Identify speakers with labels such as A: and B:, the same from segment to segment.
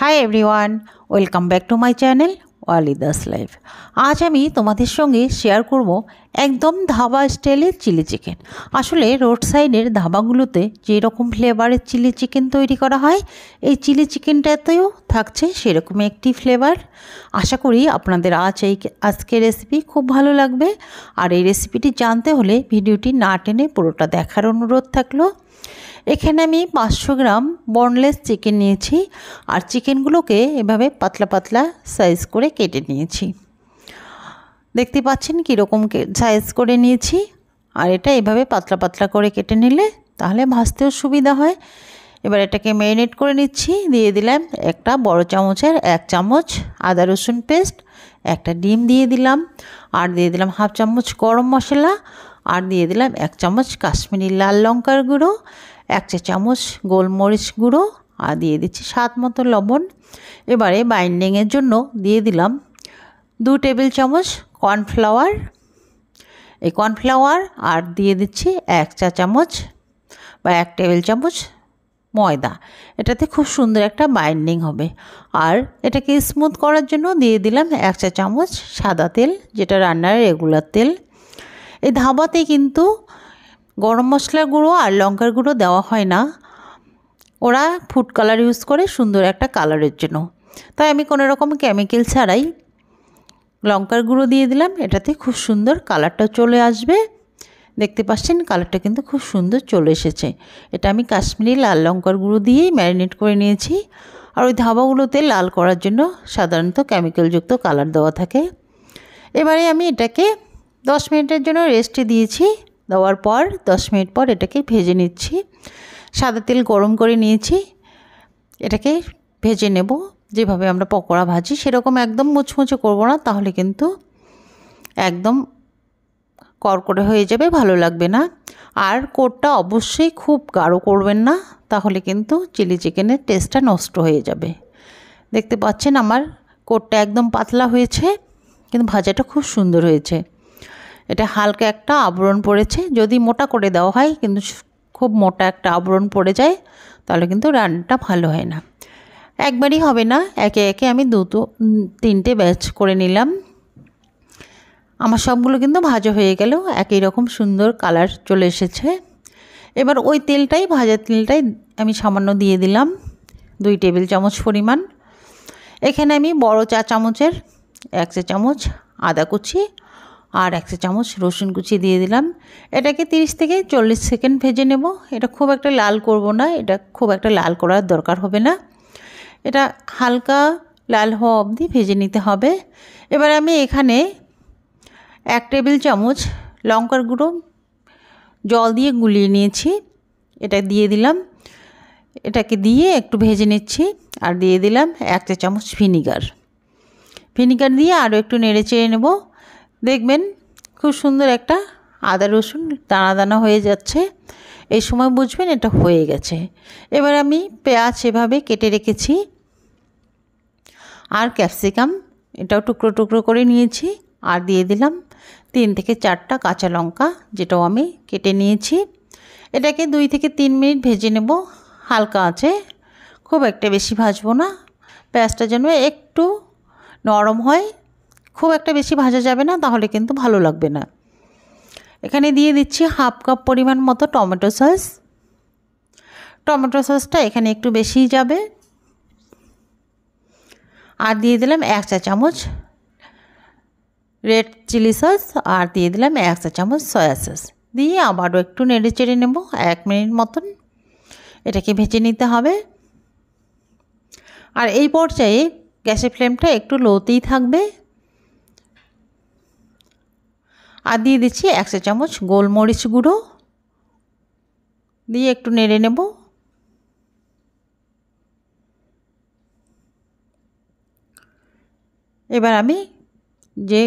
A: high everyone welcome back to my channel ওয়ালিদাস life আজ আমি তোমাদের সঙ্গে শেয়ার করব একদম ধাবা স্টাইলের চিলি চিকেন আসলে রোড সাইডের ধাবাগুলোতে যেরকম ফ্লেভারের চিলি চিকেন তৈরি করা হয় এই চিলি চিকেনটাতেও থাকছে সেরকমই একটি ফ্লেভার আশা করি আপনাদের আজ এই আজকের রেসিপি খুব ভালো লাগবে আর এই রেসিপিটি জানতে হলে ভিডিওটি না টেনে পুরোটা দেখার অনুরোধ থাকলো এখানে আমি পাঁচশো গ্রাম বনলেস চিকেন নিয়েছি আর চিকেনগুলোকে এভাবে পাতলা পাতলা সাইজ করে কেটে নিয়েছি দেখতে পাচ্ছেন কীরকম সাইজ করে নিয়েছি আর এটা এভাবে পাতলা পাতলা করে কেটে নিলে তাহলে ভাজতেও সুবিধা হয় এবার এটাকে ম্যারিনেট করে নিচ্ছি দিয়ে দিলাম একটা বড় চামচের এক চামচ আদা রসুন পেস্ট একটা ডিম দিয়ে দিলাম আর দিয়ে দিলাম হাফ চামচ গরম মশলা আর দিয়ে দিলাম এক চামচ কাশ্মীরি লাল লঙ্কার গুঁড়ো এক চা চামচ গোলমরিচ গুঁড়ো আর দিয়ে দিচ্ছি স্বাদ মতো লবণ এবারে বাইন্ডিংয়ের জন্য দিয়ে দিলাম দু টেবিল চামচ কর্নফ্লাওয়ার এই কর্নফ্লাওয়ার আর দিয়ে দিচ্ছি এক চা চামচ বা এক টেবিল চামচ ময়দা এটাতে খুব সুন্দর একটা বাইন্ডিং হবে আর এটাকে স্মুথ করার জন্য দিয়ে দিলাম এক চা চামচ সাদা তেল যেটা রান্নার রেগুলার তেল এই ধাবাতে কিন্তু গরম মশলার গুঁড়ো আর লঙ্কার গুঁড়ো দেওয়া হয় না ওরা ফুড কালার ইউজ করে সুন্দর একটা কালারের জন্য তাই আমি কোনো রকম কেমিক্যাল ছাড়াই লঙ্কার গুঁড়ো দিয়ে দিলাম এটাতে খুব সুন্দর কালারটা চলে আসবে দেখতে পাচ্ছেন কালারটা কিন্তু খুব সুন্দর চলে এসেছে এটা আমি কাশ্মীরি লাল লঙ্কার গুঁড়ো দিয়েই ম্যারিনেট করে নিয়েছি আর ওই ধাবাগুলোতে লাল করার জন্য সাধারণত কেমিক্যালযুক্ত কালার দেওয়া থাকে এবারে আমি এটাকে দশ মিনিটের জন্য রেস্টে দিয়েছি দেওয়ার পর দশ মিনিট পর এটাকে ভেজে নিচ্ছি সাদা তেল গরম করে নিয়েছি এটাকে ভেজে নেব যেভাবে আমরা পকোড়া ভাজি সেরকম একদম মুচমুচে করব না তাহলে কিন্তু একদম করকরে হয়ে যাবে ভালো লাগবে না আর কোটটা অবশ্যই খুব গাঢ় করবেন না তাহলে কিন্তু চিলি চিকেনের টেস্টটা নষ্ট হয়ে যাবে দেখতে পাচ্ছেন আমার কোটটা একদম পাতলা হয়েছে কিন্তু ভাজাটা খুব সুন্দর হয়েছে এটা হালকা একটা আবরণ পড়েছে যদি মোটা করে দেওয়া হয় কিন্তু খুব মোটা একটা আবরণ পড়ে যায় তাহলে কিন্তু রান্নাটা ভালো হয় না একবারই হবে না একে একে আমি দুটো তিনটে ব্যাচ করে নিলাম আমার সবগুলো কিন্তু ভাজা হয়ে গেল একই রকম সুন্দর কালার চলে এসেছে এবার ওই তেলটাই ভাজা তেলটাই আমি সামান্য দিয়ে দিলাম দুই টেবিল চামচ পরিমাণ এখানে আমি বড় চা চামচের এক চা চামচ আদা কুচি আর এক চা চামচ রসুন কুচি দিয়ে দিলাম এটাকে 30 থেকে চল্লিশ সেকেন্ড ভেজে নেব এটা খুব একটা লাল করব না এটা খুব একটা লাল করার দরকার হবে না এটা হালকা লাল হওয়া অবধি ভেজে নিতে হবে এবার আমি এখানে এক টেবিল চামচ লঙ্কার গুঁড়ো জল দিয়ে গুলিয়ে নিয়েছি এটা দিয়ে দিলাম এটাকে দিয়ে একটু ভেজে নিচ্ছি আর দিয়ে দিলাম এক চা চামচ ভিনিগার ভিনিগার দিয়ে আরও একটু নেড়ে চেড়ে নেব দেখবেন খুব সুন্দর একটা আদা রসুন দানা দানা হয়ে যাচ্ছে এই সময় বুঝবেন এটা হয়ে গেছে এবার আমি পেঁয়াজ এভাবে কেটে রেখেছি আর ক্যাপসিকাম এটাও টুকরো টুকরো করে নিয়েছি আর দিয়ে দিলাম তিন থেকে চারটা কাঁচা লঙ্কা যেটাও আমি কেটে নিয়েছি এটাকে দুই থেকে তিন মিনিট ভেজে নেব হালকা আছে খুব একটা বেশি ভাজবো না পেঁয়াজটা যেন একটু নরম হয় খুব একটা বেশি ভাজা যাবে না তাহলে কিন্তু ভালো লাগবে না এখানে দিয়ে দিচ্ছি হাফ কাপ পরিমাণ মতো টমেটো সস টমেটো সসটা এখানে একটু বেশিই যাবে আর দিয়ে দিলাম এক চা চামচ রেড চিলি সস আর দিয়ে দিলাম এক চা চামচ সয়া সস দিয়ে আবারও একটু নেড়ে চেড়ে নেব এক মিনিট মতন এটাকে ভেজে নিতে হবে আর এই পর্যায়ে গ্যাসের ফ্লেমটা একটু লোতেই থাকবে আর দিয়ে দিচ্ছি একশো চামচ গোলমরিচ গুঁড়ো দিয়ে একটু নেড়ে নেবো এবার আমি যে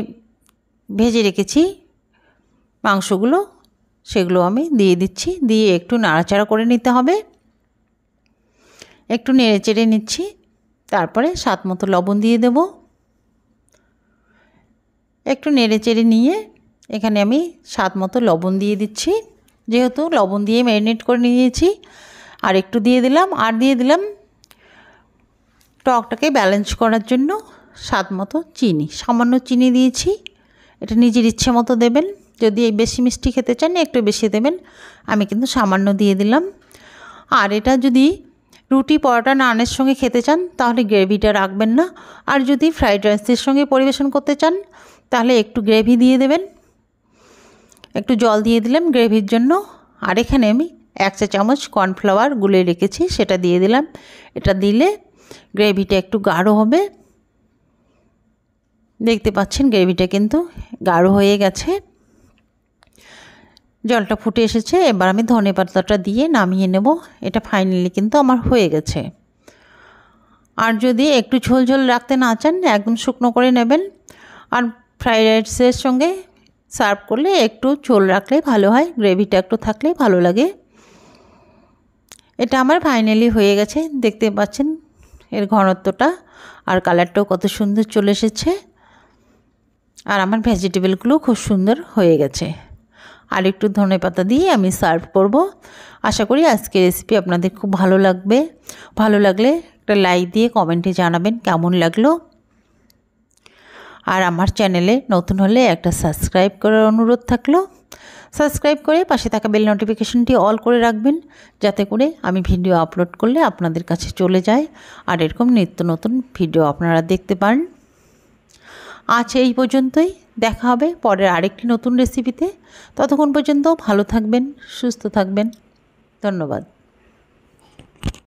A: ভেজে রেখেছি মাংসগুলো সেগুলো আমি দিয়ে দিচ্ছি দিয়ে একটু নাড়াচাড়া করে নিতে হবে একটু নেড়ে চেড়ে নিচ্ছি তারপরে স্বাদ মতো লবণ দিয়ে দেব একটু নেড়ে চেড়ে নিয়ে এখানে আমি স্বাদ মতো লবণ দিয়ে দিচ্ছি যেহেতু লবণ দিয়ে ম্যারিনেট করে নিয়েছি আর একটু দিয়ে দিলাম আর দিয়ে দিলাম টকটাকে ব্যালেন্স করার জন্য স্বাদ মতো চিনি সামান্য চিনি দিয়েছি এটা নিজের ইচ্ছে মতো দেবেন যদি এই বেশি মিষ্টি খেতে চান একটু বেশি দেবেন আমি কিন্তু সামান্য দিয়ে দিলাম আর এটা যদি রুটি পরোটা নানের সঙ্গে খেতে চান তাহলে গ্রেভিটা রাখবেন না আর যদি ফ্রাইড রাইসের সঙ্গে পরিবেশন করতে চান তাহলে একটু গ্রেভি দিয়ে দেবেন একটু জল দিয়ে দিলাম গ্রেভির জন্য আর এখানে আমি এক চা চামচ কর্নফ্লাওয়ার গুলে রেখেছি সেটা দিয়ে দিলাম এটা দিলে গ্রেভিটা একটু গাঢ় হবে দেখতে পাচ্ছেন গ্রেভিটা কিন্তু গাঢ় হয়ে গেছে জলটা ফুটে এসেছে এবার আমি ধনে পাতাটা দিয়ে নামিয়ে নেব এটা ফাইনালি কিন্তু আমার হয়ে গেছে আর যদি একটু ঝোল ঝোল রাখতে না চান একদম শুকনো করে নেবেন আর ফ্রাইড রাইসের সঙ্গে সার্ভ করলে একটু ঝোল রাখলে ভালো হয় গ্রেভিটা একটু থাকলে ভালো লাগে এটা আমার ফাইনালি হয়ে গেছে দেখতে পাচ্ছেন এর ঘনত্বটা আর কালারটাও কত সুন্দর চলে এসেছে আর আমার ভেজিটেবলগুলো খুব সুন্দর হয়ে গেছে আর একটু ধনে পাতা দিয়ে আমি সার্ভ করব আশা করি আজকে রেসিপি আপনাদের খুব ভালো লাগবে ভালো লাগলে একটা লাইক দিয়ে কমেন্টে জানাবেন কেমন লাগলো আর আমার চ্যানেলে নতুন হলে একটা সাবস্ক্রাইব করার অনুরোধ থাকলো সাবস্ক্রাইব করে পাশে থাকা বেল নোটিফিকেশনটি অল করে রাখবেন যাতে করে আমি ভিডিও আপলোড করলে আপনাদের কাছে চলে যায় আর এরকম নিত্য নতুন ভিডিও আপনারা দেখতে পান আজ এই পর্যন্তই দেখা হবে পরের আরেকটি নতুন রেসিপিতে ততক্ষণ পর্যন্ত ভালো থাকবেন সুস্থ থাকবেন ধন্যবাদ